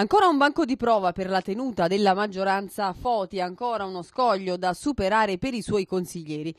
Ancora un banco di prova per la tenuta della maggioranza Foti, ancora uno scoglio da superare per i suoi consiglieri.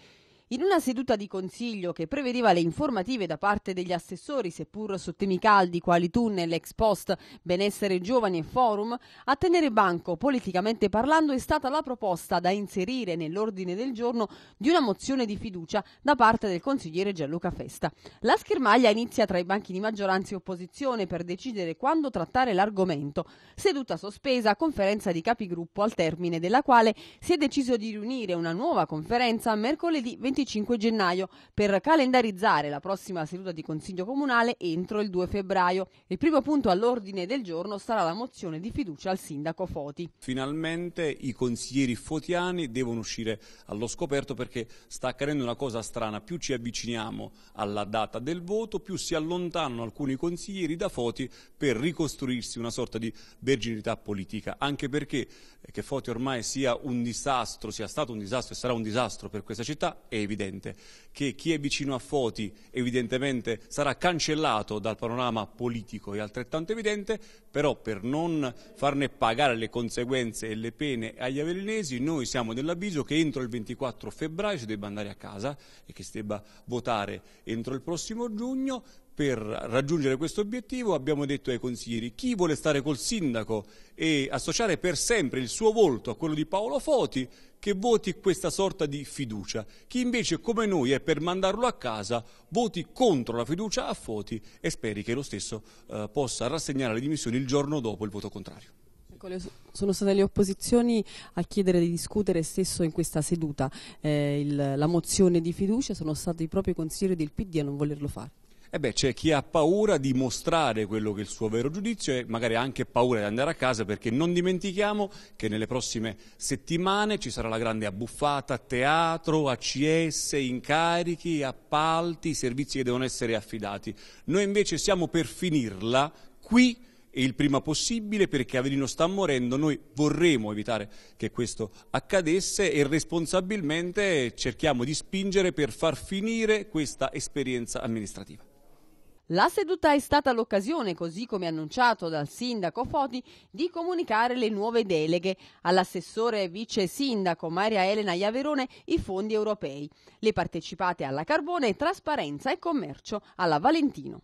In una seduta di consiglio che prevedeva le informative da parte degli assessori, seppur su temi caldi quali tunnel, ex post, benessere giovani e forum, a tenere banco politicamente parlando è stata la proposta da inserire nell'ordine del giorno di una mozione di fiducia da parte del consigliere Gianluca Festa. La schermaglia inizia tra i banchi di maggioranza e opposizione per decidere quando trattare l'argomento. Seduta sospesa, conferenza di capigruppo al termine della quale si è deciso di riunire una nuova conferenza mercoledì 23 25 gennaio per calendarizzare la prossima seduta di Consiglio Comunale entro il 2 febbraio. Il primo punto all'ordine del giorno sarà la mozione di fiducia al sindaco Foti. Finalmente i consiglieri fotiani devono uscire allo scoperto perché sta accadendo una cosa strana, più ci avviciniamo alla data del voto, più si allontanano alcuni consiglieri da Foti per ricostruirsi una sorta di verginità politica, anche perché eh, che Foti ormai sia un disastro, sia stato un disastro e sarà un disastro per questa città è evidente evidente che chi è vicino a Foti evidentemente sarà cancellato dal panorama politico, è altrettanto evidente, però per non farne pagare le conseguenze e le pene agli avellinesi noi siamo dell'avviso che entro il 24 febbraio si debba andare a casa e che si debba votare entro il prossimo giugno per raggiungere questo obiettivo abbiamo detto ai consiglieri chi vuole stare col sindaco e associare per sempre il suo volto a quello di Paolo Foti che voti questa sorta di fiducia. Chi invece come noi è per mandarlo a casa voti contro la fiducia a Foti e speri che lo stesso eh, possa rassegnare le dimissioni il giorno dopo il voto contrario. Ecco, sono state le opposizioni a chiedere di discutere stesso in questa seduta eh, il, la mozione di fiducia, sono stati i propri consiglieri del PD a non volerlo fare. E beh, c'è chi ha paura di mostrare quello che è il suo vero giudizio e magari ha anche paura di andare a casa perché non dimentichiamo che nelle prossime settimane ci sarà la grande abbuffata, a teatro, ACS, incarichi, appalti, servizi che devono essere affidati. Noi invece siamo per finirla qui e il prima possibile perché Avelino sta morendo, noi vorremmo evitare che questo accadesse e responsabilmente cerchiamo di spingere per far finire questa esperienza amministrativa. La seduta è stata l'occasione, così come annunciato dal sindaco Foti, di comunicare le nuove deleghe all'assessore e vice sindaco Maria Elena Iaverone i fondi europei. Le partecipate alla Carbone, Trasparenza e Commercio, alla Valentino.